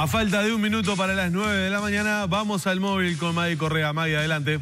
A falta de un minuto para las 9 de la mañana, vamos al móvil con Maggie Correa. Maggie, adelante.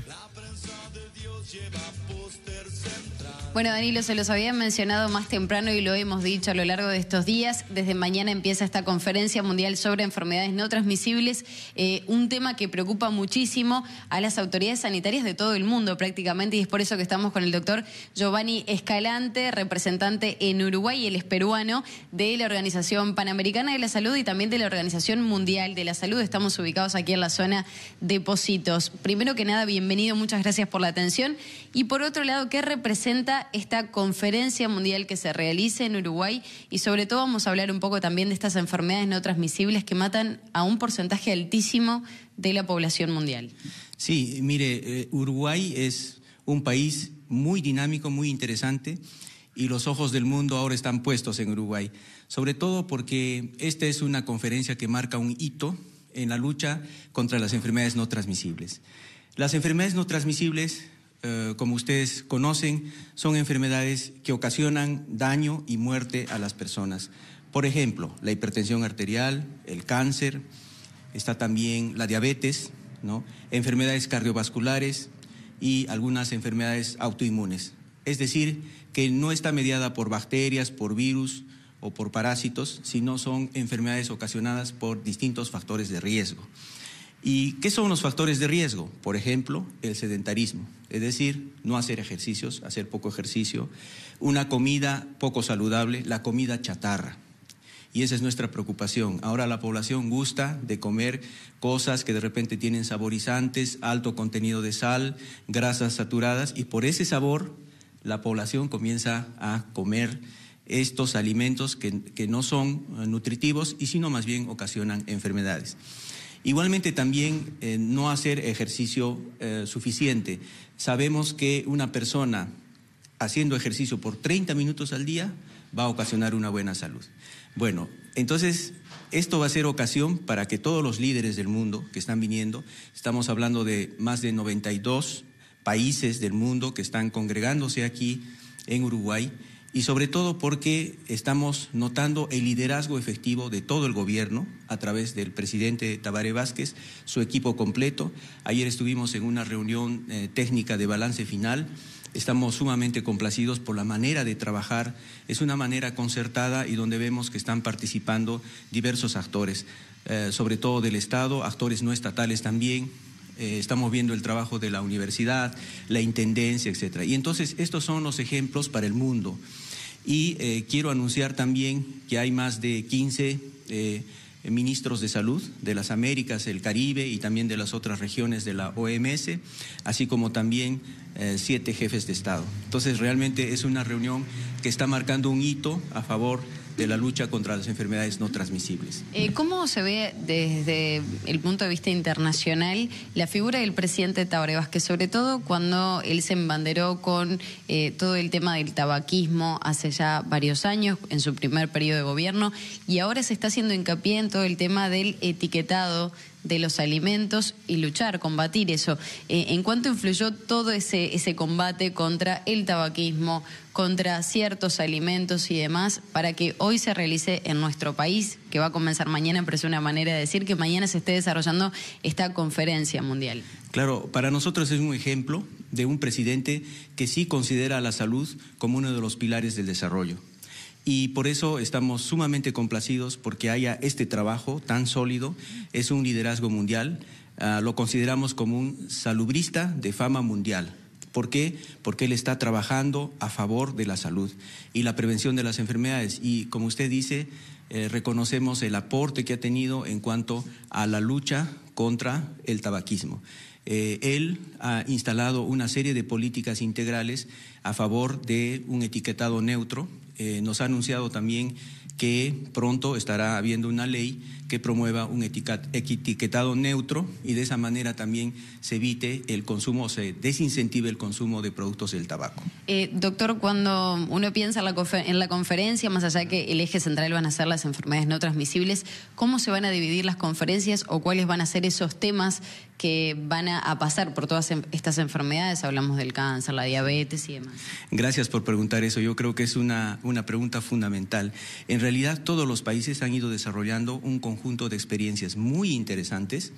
Bueno, Danilo, se los había mencionado más temprano y lo hemos dicho a lo largo de estos días. Desde mañana empieza esta conferencia mundial sobre enfermedades no transmisibles, eh, un tema que preocupa muchísimo a las autoridades sanitarias de todo el mundo prácticamente y es por eso que estamos con el doctor Giovanni Escalante, representante en Uruguay, y él es peruano de la Organización Panamericana de la Salud y también de la Organización Mundial de la Salud. Estamos ubicados aquí en la zona de Positos. Primero que nada, bienvenido, muchas gracias por la atención. Y por otro lado, ¿qué representa esta conferencia mundial que se realice en Uruguay y sobre todo vamos a hablar un poco también de estas enfermedades no transmisibles que matan a un porcentaje altísimo de la población mundial. Sí, mire, eh, Uruguay es un país muy dinámico, muy interesante y los ojos del mundo ahora están puestos en Uruguay, sobre todo porque esta es una conferencia que marca un hito en la lucha contra las enfermedades no transmisibles. Las enfermedades no transmisibles eh, como ustedes conocen, son enfermedades que ocasionan daño y muerte a las personas. Por ejemplo, la hipertensión arterial, el cáncer, está también la diabetes, enfermedades cardiovasculares y algunas enfermedades autoinmunes. Es decir, que no está mediada por bacterias, por virus o por parásitos, sino son enfermedades ocasionadas por distintos factores de riesgo. ¿Y qué son los factores de riesgo? Por ejemplo, el sedentarismo, es decir, no hacer ejercicios, hacer poco ejercicio, una comida poco saludable, la comida chatarra. Y esa es nuestra preocupación. Ahora la población gusta de comer cosas que de repente tienen saborizantes, alto contenido de sal, grasas saturadas, y por ese sabor la población comienza a comer estos alimentos que, no son eh, nutritivos y sino más bien ocasionan enfermedades. Igualmente también eh, no hacer ejercicio eh, suficiente. Sabemos que una persona haciendo ejercicio por 30 minutos al día va a ocasionar una buena salud. Bueno, entonces esto va a ser ocasión para que todos los líderes del mundo que están viniendo, estamos hablando de más de 92 países del mundo que están congregándose aquí en Uruguay, y sobre todo porque estamos notando el liderazgo efectivo de todo el gobierno a través del presidente Tabaré Vázquez, su equipo completo. Ayer estuvimos en una reunión eh, técnica de balance final. Estamos sumamente complacidos por la manera de trabajar. Es una manera concertada y donde vemos que están participando diversos actores, eh, sobre todo del Estado, actores no estatales también, eh, estamos viendo el trabajo de la universidad, la intendencia, etcétera. Y entonces estos son los ejemplos para el mundo. Y eh, quiero anunciar también que hay más de 15 eh, ministros de salud de las Américas, el Caribe y también de las otras regiones de la OMS, así como también eh, siete jefes de Estado. Entonces realmente es una reunión que está marcando un hito a favor de de la lucha contra las enfermedades no transmisibles. Eh, ¿Cómo se ve desde el punto de vista internacional la figura del presidente Tabaré Vázquez, sobre todo cuando él se embanderó con eh, todo el tema del tabaquismo hace ya varios años, en su primer periodo de gobierno, y ahora se está haciendo hincapié en todo el tema del etiquetado de los alimentos y luchar, combatir eso. Eh, ¿En cuánto influyó todo ese, ese combate contra el tabaquismo, contra ciertos alimentos y demás, para que hoy se realice en nuestro país, que va a comenzar mañana, pero es una manera de decir que mañana se esté desarrollando esta conferencia mundial? Claro, para nosotros es un ejemplo de un presidente que sí considera la salud como uno de los pilares del desarrollo y por eso estamos sumamente complacidos porque haya este trabajo tan sólido, es un liderazgo mundial, ah, lo consideramos como un salubrista de fama mundial. ¿Por qué? Porque él está trabajando a favor de la salud y la prevención de las enfermedades. Y como usted dice, eh, reconocemos el aporte que ha tenido en cuanto a la lucha contra el tabaquismo. Eh, él ha instalado una serie de políticas integrales a favor de un etiquetado neutro eh, nos ha anunciado también que pronto estará habiendo una ley que promueva un etiquetado neutro y de esa manera también se evite el consumo se desincentive el consumo de productos del tabaco. Eh, doctor, cuando uno piensa en la, conferencia, más allá que el eje central van a ser las enfermedades no transmisibles, ¿cómo se van a dividir las conferencias o cuáles van a ser esos temas que van a pasar por todas estas enfermedades? Hablamos del cáncer, la diabetes y demás. Gracias por preguntar eso. Yo creo que es una, una pregunta fundamental. En realidad todos los países han ido desarrollando un conjunto de experiencias muy interesantes,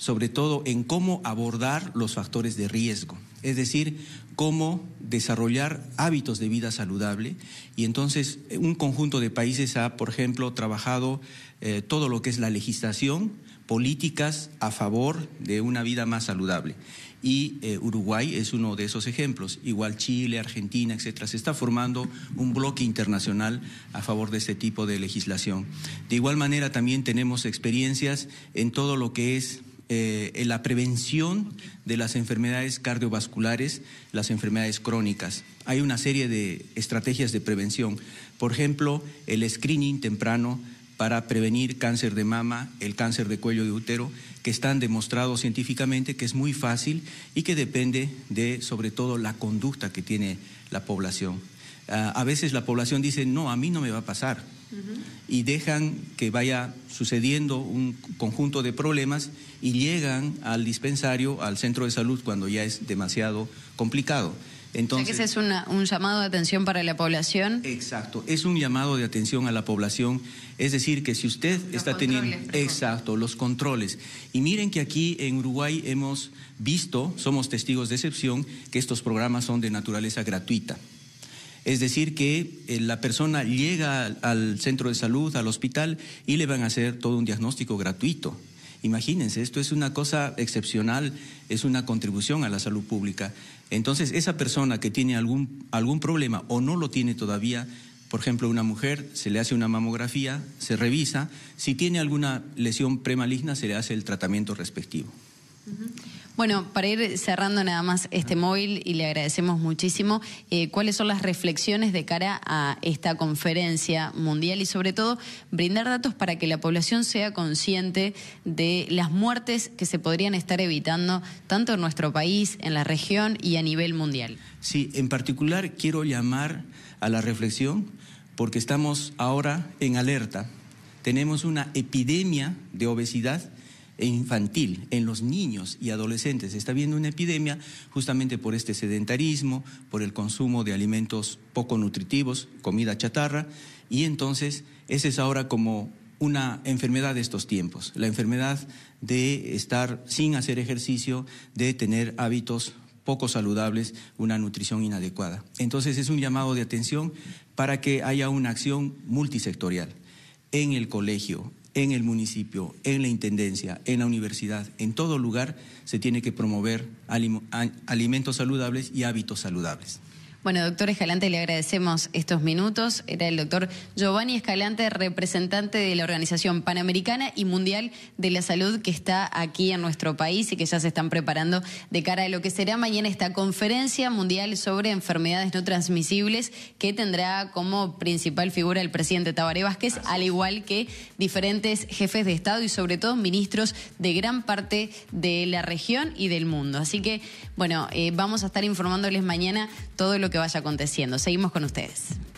sobre todo en cómo abordar los factores de riesgo, es decir, cómo desarrollar hábitos de vida saludable. Y entonces un conjunto de países ha, por ejemplo, trabajado eh, todo lo que es la legislación políticas a favor de una vida más saludable. Y eh, Uruguay es uno de esos ejemplos, igual Chile, Argentina, etcétera. Se está formando un bloque internacional a favor de este tipo de legislación. De igual manera, también tenemos experiencias en todo lo que es eh, en la prevención de las enfermedades cardiovasculares, las enfermedades crónicas. Hay una serie de estrategias de prevención. Por ejemplo, el screening temprano para prevenir cáncer de mama, el cáncer de cuello de útero, que están demostrados científicamente que es muy fácil y que depende de sobre todo la conducta que tiene la población. Ah, a veces la población dice, no, a mí no me va a pasar, y dejan que vaya sucediendo un conjunto de problemas y llegan al dispensario, al centro de salud, cuando ya es demasiado complicado. Entonces, que ese es un llamado de atención para la población. Exacto, es un llamado de atención a la población. Es decir, que si usted está teniendo. Exacto, los controles. Y miren que aquí en Uruguay hemos visto, somos testigos de excepción, que estos programas son de naturaleza gratuita. Es decir, que eh, la persona llega al centro de salud, al hospital, y le van a hacer todo un diagnóstico gratuito. Imagínense, esto es una cosa excepcional, es una contribución a la salud pública. Entonces, esa persona que tiene algún, algún problema o no lo tiene todavía, por ejemplo, una mujer se le hace una mamografía, se revisa, si tiene alguna lesión premaligna se le hace el tratamiento respectivo. Bueno, para ir cerrando nada más este móvil y le agradecemos muchísimo, eh, ¿cuáles son las reflexiones de cara a esta conferencia mundial y sobre todo brindar datos para que la población sea consciente de las muertes que se podrían estar evitando tanto en nuestro país, en la región y a nivel mundial? Sí, en particular quiero llamar a la reflexión porque estamos ahora en alerta. Tenemos una epidemia de obesidad e infantil en los niños y adolescentes. está viendo una epidemia justamente por este sedentarismo, por el consumo de alimentos poco nutritivos, comida chatarra, y entonces esa es ahora como una enfermedad de estos tiempos, la enfermedad de estar sin hacer ejercicio, de tener hábitos poco saludables, una nutrición inadecuada. Entonces es un llamado de atención para que haya una acción multisectorial en el colegio, en el municipio, en la intendencia, en la universidad, en todo lugar se tiene que promover alimentos saludables y hábitos saludables. Bueno, doctor Escalante, le agradecemos estos minutos. Era el doctor Giovanni Escalante, representante de la Organización Panamericana y Mundial de la Salud, que está aquí en nuestro país y que ya se están preparando de cara a lo que será mañana esta conferencia mundial sobre enfermedades no transmisibles, que tendrá como principal figura el presidente Tabaré Vázquez, al igual que diferentes jefes de Estado y sobre todo ministros de gran parte de la región y del mundo. Así que, bueno, eh, vamos a estar informándoles mañana todo lo que que vaya aconteciendo. Seguimos con ustedes.